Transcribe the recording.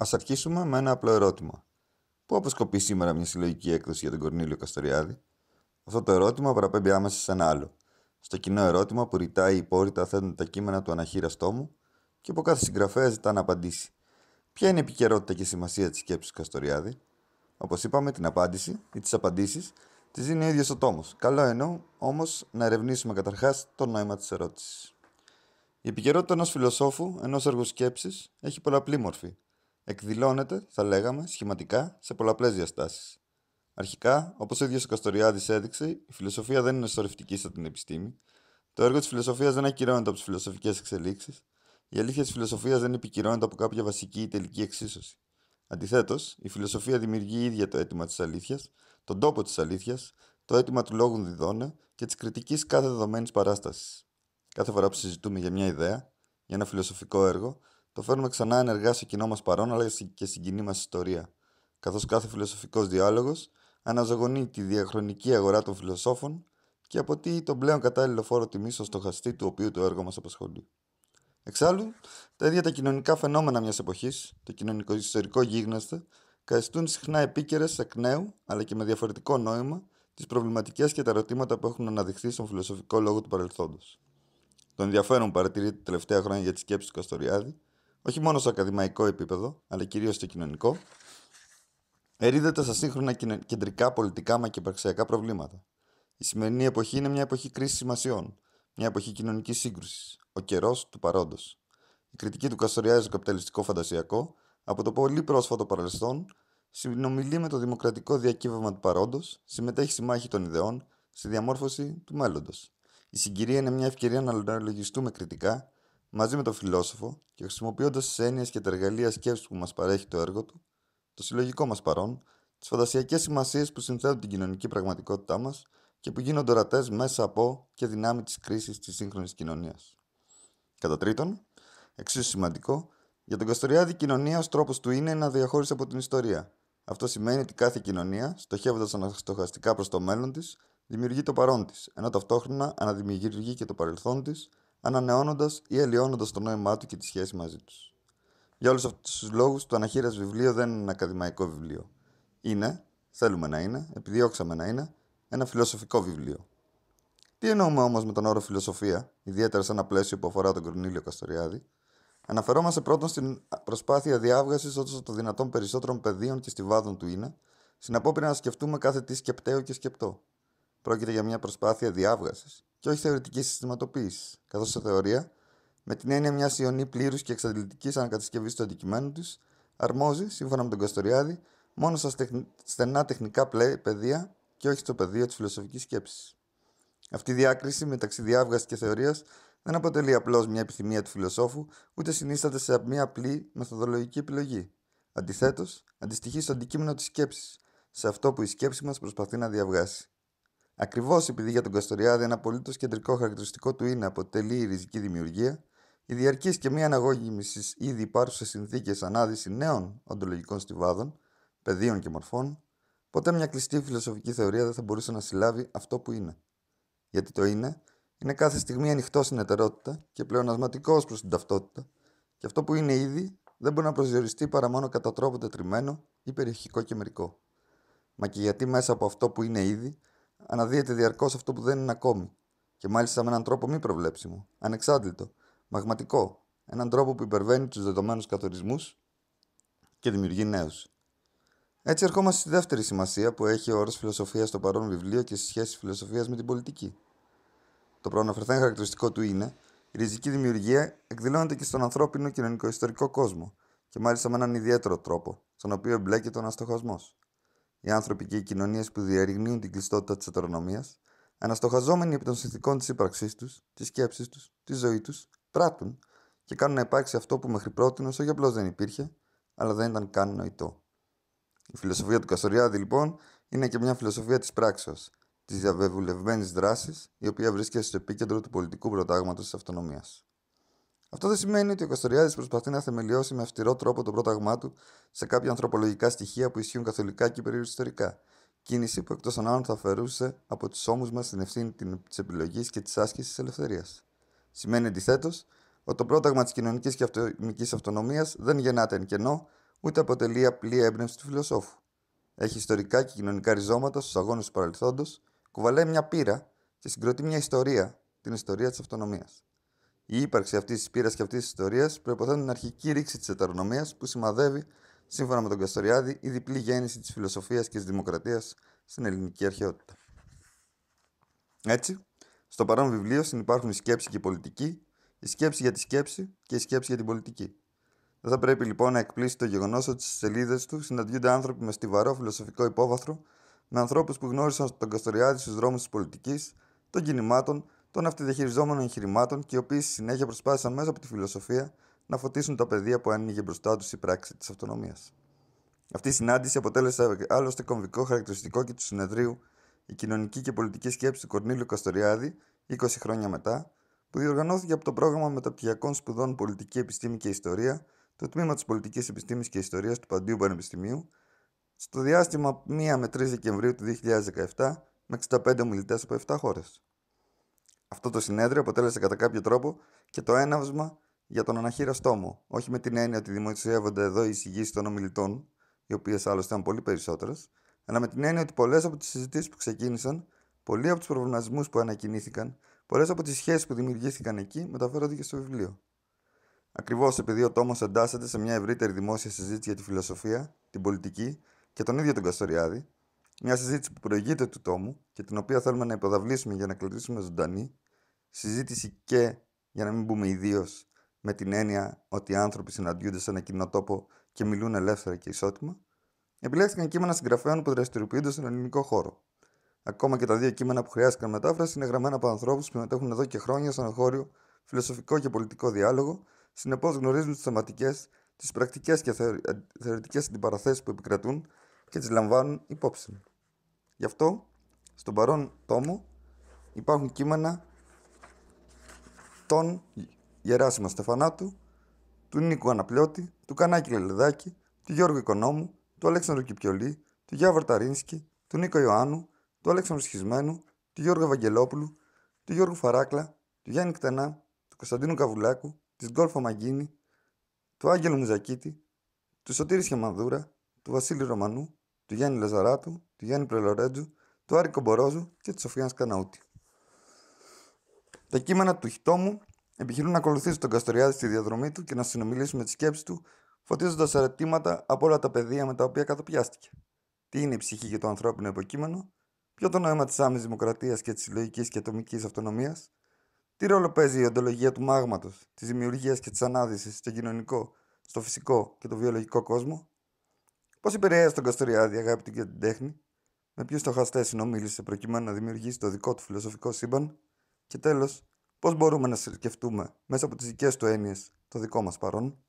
Ας αρχίσουμε με ένα απλό ερώτημα. Πού αποσκοπεί σήμερα μια συλλογική έκδοση για τον Κορνίλιο Καστοριάδη. Αυτό το ερώτημα παραπέμπει άμεσα σε ένα άλλο. Στο κοινό ερώτημα που ρητάει η υπόρρητα θέτουν τα κείμενα του αναχείραστό μου και που κάθε συγγραφέα ζητά να απαντήσει. Ποια είναι η επικαιρότητα και σημασία της σκέψης του Καστοριάδη. Όπως είπαμε, την απάντηση ή τις απαντήσεις τη δίνει ο ίδιος ο τόμος. Καλό εννοώ όμως να ερευνήσουμε καταρχάς το νόημα της ερώτησης. Η επικαιρότητα ενός φιλοσόφου, ενός έργου σκέψης, έχει πολλαπλή μορφή εκδηλώνεται, θα λέγαμε, σχηματικά σε πολλαπλές διαστάσεις. Αρχικά, όπως ο ίδιος ο Καστοριάδης έδειξε, η φιλοσοφία δεν είναι σωρευτική σαν την επιστήμη. Το έργο της φιλοσοφίας δεν ακυρώνεται από τις φιλοσοφικές εξελίξεις. Η αλήθεια της φιλοσοφίας δεν επικυρώνεται από κάποια βασική ή τελική εξίσωση. Αντιθέτως, η φιλοσοφία δημιουργεί ίδια το αίτημα της αλήθειας, τον τόπο της αλήθειας, το αίτημα του λόγου διδώνε και της κριτικής κάθε δεδομένης παράστασης. Κάθε φορά που συζητούμε για μια ιδέα, για ένα φιλοσοφικό έργο, το φέρνουμε ξανά ενεργά σε κοινό μας παρόν αλλά και στην κοινή μας ιστορία. Καθώς κάθε φιλοσοφικός διάλογος αναζωογονεί τη διαχρονική αγορά των φιλοσόφων και αποτείει τον πλέον κατάλληλο φόρο τιμής στο στοχαστή του οποίου το έργο μας απασχολεί. Εξάλλου, τα ίδια τα κοινωνικά φαινόμενα μιας εποχής, το κοινωνικο-ιστορικό γίγνεσθε, καθιστούν συχνά επίκαιρες εκ νέου, αλλά και με διαφορετικό νόημα, τις προβληματικές και τα ερωτήματα που έχουν αναδειχθεί στον φιλοσοφικό λόγο του παρελθόντος. Το ενδιαφέρον που παρατηρείται τελευταία χρόνια για τη σκέψη του Καστοριάδη όχι μόνο στο ακαδημαϊκό επίπεδο, αλλά κυρίως στο κοινωνικό, ερίδεται στα σύγχρονα κεντρικά πολιτικά μα και υπαρξιακά προβλήματα. Η σημερινή εποχή είναι μια εποχή κρίσης σημασιών, μια εποχή κοινωνικής σύγκρουσης, ο καιρός του παρόντος. Η κριτική του καστοριάζει το καπιταλιστικό φαντασιακό από το πολύ πρόσφατο παρελθόν, συνομιλεί με το δημοκρατικό διακύβευμα του παρόντος, συμμετέχει στη μάχη των ιδεών, στη διαμόρφωση του μέλλοντος. Η συγκυρία είναι μια ευκαιρία να αναλογιστούμε κριτικά μαζί με τον φιλόσοφο και χρησιμοποιώντας τις έννοιες και τα εργαλεία σκέψης που μας παρέχει το έργο του, το συλλογικό μας παρόν, τις φαντασιακές σημασίες που συνθέτουν την κοινωνική πραγματικότητά μας και που γίνονται ορατές μέσα από και δυνάμει της κρίσης της σύγχρονης κοινωνίας. Κατά τρίτον, εξίσου σημαντικό, για τον Καστοριάδη η κοινωνία ως τρόπος του είναι να διαχώρισε από την ιστορία. Αυτό σημαίνει ότι κάθε κοινωνία, στοχεύοντας αναστοχαστικά προς το μέλλον της, δημιουργεί το παρόν της, ενώ ταυτόχρονα αναδημιουργεί και το παρελθόν της, ανανεώνοντας ή αλλοιώνοντας το νόημά του και τη σχέση μαζί τους. Για όλους αυτούς τους λόγους, το Αναχείρας βιβλίο δεν είναι ένα ακαδημαϊκό βιβλίο. Είναι, θέλουμε να είναι, επιδιώξαμε να είναι, ένα φιλοσοφικό βιβλίο. Τι εννοούμε όμως με τον όρο φιλοσοφία, ιδιαίτερα σε ένα πλαίσιο που αφορά τον Κορνίλιο Καστοριάδη, αναφερόμαστε πρώτον στην προσπάθεια διάβγασης όσο το δυνατόν περισσότερων πεδίων και στιβάδων του είναι, στην απόπειρα να σκεφτούμε κάθε τι σκεπτέω και σκεπτό πρόκειται για μια προσπάθεια διάβγασης και όχι θεωρητικής συστηματοποίησης, καθώς σε θεωρία, με την έννοια μιας ιονή πλήρους και εξαντλητικής ανακατασκευής του αντικειμένου της, αρμόζει, σύμφωνα με τον Καστοριάδη, μόνο στα στενά τεχνικά πεδία και όχι στο πεδίο της φιλοσοφικής σκέψης. Αυτή η διάκριση μεταξύ διάβγασης και θεωρίας δεν αποτελεί απλώς μια επιθυμία του φιλοσόφου, ούτε συνίσταται σε μια απλή μεθοδολογική επιλογή. Αντιθέτως, αντιστοιχεί στο αντικείμενο της σκέψης, σε αυτό που η σκέψη μας προσπαθεί να διαβγάσει. Ακριβώς επειδή για τον Καστοριάδη ένα απολύτως κεντρικό χαρακτηριστικό του είναι αποτελεί η ριζική δημιουργία, η διαρκής και μη αναγώγηση ήδη υπάρχουσε συνθήκες ανάδυση νέων οντολογικών στιβάδων, πεδίων και μορφών, ποτέ μια κλειστή φιλοσοφική θεωρία δεν θα μπορούσε να συλλάβει αυτό που είναι. Γιατί το είναι, είναι κάθε στιγμή ανοιχτό στην εταιρότητα και πλεονασματικός προς την ταυτότητα, και αυτό που είναι ήδη δεν μπορεί να προσδιοριστεί παρά μόνο κατά τρόπο τετριμένο ή περιοχικό και μερικό. Μα και γιατί μέσα από αυτό που είναι ήδη αναδύεται διαρκώς αυτό που δεν είναι ακόμη. Και μάλιστα με έναν τρόπο μη προβλέψιμο, ανεξάντλητο, μαγματικό, έναν τρόπο που υπερβαίνει τους δεδομένους καθορισμούς και δημιουργεί νέους. Έτσι ερχόμαστε στη δεύτερη σημασία που έχει ο όρος φιλοσοφίας στο παρόν βιβλίο και στη σχέση φιλοσοφίας με την πολιτική. Το προαναφερθέν χαρακτηριστικό του είναι η ριζική δημιουργία εκδηλώνεται και στον ανθρώπινο κοινωνικο-ιστορικό κόσμο και μάλιστα με έναν ιδιαίτερο τρόπο, στον οποίο εμπλέκεται ο αναστοχασμός οι άνθρωποι και οι κοινωνίες που διαρριγνύουν την κλειστότητα της ατρονομίας αναστοχαζόμενοι επί των συνθηκών της ύπαρξής τους, της σκέψης τους, της ζωής τους, πράττουν και κάνουν να υπάρξει αυτό που μέχρι πρώτη όχι απλώς δεν υπήρχε, αλλά δεν ήταν καν νοητό. Η φιλοσοφία του Καστοριάδη, λοιπόν, είναι και μια φιλοσοφία της πράξεως, της διαβεβουλευμένης δράσης, η οποία βρίσκεται στο επίκεντρο του πολιτικού προτάγματος της αυτονομίας. Αυτό δεν σημαίνει ότι ο Καστοριάδης προσπαθεί να θεμελιώσει με αυστηρό τρόπο το πρόταγμά του σε κάποια ανθρωπολογικά στοιχεία που ισχύουν καθολικά και περιοριστορικά. Κίνηση που εκτός των άλλων θα αφαιρούσε από τους ώμους μας την ευθύνη της επιλογής και της άσκησης της ελευθερίας. Σημαίνει αντιθέτως ότι το πρόταγμα της κοινωνικής και αυτονομικής αυτονομίας δεν γεννάται εν κενό, ούτε αποτελεί απλή έμπνευση του φιλοσόφου. Έχει ιστορικά και κοινωνικά ριζώματα στους αγώνες του παρελθόντος, κουβαλάει μια πείρα και συγκροτεί μια ιστορία, την ιστορία της αυτονομίας. Η ύπαρξη αυτής της πείρα και αυτής της ιστορίας προποθέτουν την αρχική ρήξη της ετερονομίας που σημαδεύει, σύμφωνα με τον Καστοριάδη, η διπλή γέννηση της φιλοσοφίας και της δημοκρατίας στην ελληνική αρχαιότητα. Έτσι, στο παρόν βιβλίο συνεπάρχουν η σκέψη και η πολιτική, η σκέψη για τη σκέψη και η σκέψη για την πολιτική. Δεν θα πρέπει λοιπόν να εκπλήσει το γεγονός ότι στις σελίδες του συναντιούνται άνθρωποι με στιβαρό φιλοσοφικό υπόβαθρο, με ανθρώπους που γνώρισαν τον Καστοριάδη στους δρόμους της πολιτικής, των κινημάτων, των αυτοδιαχειριζόμενων εγχειρημάτων και οι οποίοι στη συνέχεια προσπάθησαν μέσα από τη φιλοσοφία να φωτίσουν τα πεδία που άνοιγε μπροστά τους η πράξη της αυτονομίας. Αυτή η συνάντηση αποτέλεσε άλλωστε κομβικό χαρακτηριστικό και του συνεδρίου Η κοινωνική και πολιτική σκέψη του Κορνίλιου Καστοριάδη 20 χρόνια μετά, που διοργανώθηκε από το πρόγραμμα Μεταπτυχιακών Σπουδών Πολιτική Επιστήμη και Ιστορία του της Πολιτικής Επιστήμης και Ιστορίας του Παντίου Πανεπιστημίου, στο διάστημα 1 με 3 Δεκεμβρίου του 2017, με 65 ομιλητές από 7 χώρες. Αυτό το συνέδριο αποτέλεσε κατά κάποιο τρόπο και το έναυσμα για τον αναχείραστό μου. Όχι με την έννοια ότι δημοσιεύονται εδώ οι εισηγήσεις των ομιλητών, οι οποίες άλλωστε ήταν πολύ περισσότερες, αλλά με την έννοια ότι πολλές από τις συζητήσεις που ξεκίνησαν, πολλοί από τους προβληματισμού που ανακοινήθηκαν, πολλές από τις σχέσεις που δημιουργήθηκαν εκεί μεταφέρονται και στο βιβλίο. Ακριβώς επειδή ο τόμος εντάσσεται σε μια ευρύτερη δημόσια συζήτηση για τη φιλοσοφία, την πολιτική και τον ίδιο τον Καστοριάδη, μια συζήτηση που προηγείται του τόμου και την οποία θέλουμε να υποδαβλήσουμε για να κλειδίσουμε ζωντανή, Συζήτηση και, για να μην πούμε ιδίως, με την έννοια ότι οι άνθρωποι συναντιούνται σε ένα κοινό τόπο και μιλούν ελεύθερα και ισότιμα, επιλέχθηκαν κείμενα συγγραφέων που δραστηριοποιούνται στον ελληνικό χώρο. Ακόμα και τα δύο κείμενα που χρειάστηκαν μετάφραση είναι γραμμένα από ανθρώπους που συμμετέχουν εδώ και χρόνια στον χώριο φιλοσοφικό και πολιτικό διάλογο, συνεπώς γνωρίζουν τις θεματικές, τις πρακτικές και ε, θεωρητικές αντιπαραθέσεις που επικρατούν και τις λαμβάνουν υπόψη. Γι' αυτό, στον παρόν τόμο, υπάρχουν κείμενα τον Γεράσιμο Στεφανάτου, του Νίκου Αναπλιώτη, του Κανάκη Λελεδάκη, του Γιώργου Οικονόμου, του Αλέξανδρου Κυπιολή, του Γιώργου Αρταρίνσκη, του Νίκο Ιωάννου, του Αλέξανδρου Σχισμένου, του Γιώργου Ευαγγελόπουλου, του Γιώργου Φαράκλα, του Γιάννη Κτενά, του Κωνσταντίνου Καβουλάκου, της Γκόλφα Μαγκίνη, του Άγγελου Μουζακίτη, του Σωτήρης Χεμανδούρα, του Βασίλη Ρωμανού, του Γιάννη Λαζαράτου, του Γιάννη Πρελορέτζου, του Άρη Κομπορόζου και της Σοφίας Καναούτη. Τα κείμενα του χιτόμου επιχειρούν να ακολουθήσουν τον Καστοριάδη στη διαδρομή του και να συνομιλήσουν με τη σκέψη του, φωτίζοντας ερωτήματα από όλα τα πεδία με τα οποία καθοπιάστηκε. Τι είναι η ψυχή και το ανθρώπινο υποκείμενο, ποιο το νόημα της άμεσης δημοκρατίας και της συλλογικής και ατομικής αυτονομίας, τι ρόλο παίζει η οντολογία του μάγματος, της δημιουργίας και της ανάδυσης στο κοινωνικό, στο φυσικό και το βιολογικό κόσμο, πώς επηρέασε τον Καστοριάδη αγάπη του και την τέχνη, με ποιους στοχαστές συνομίλησε προκειμένου να δημιουργήσει το δικό του φιλοσοφικό σύμπαν, και τέλος, πώς μπορούμε να συρκευτούμε μέσα από τις δικές του έννοιες το δικό μας παρόν.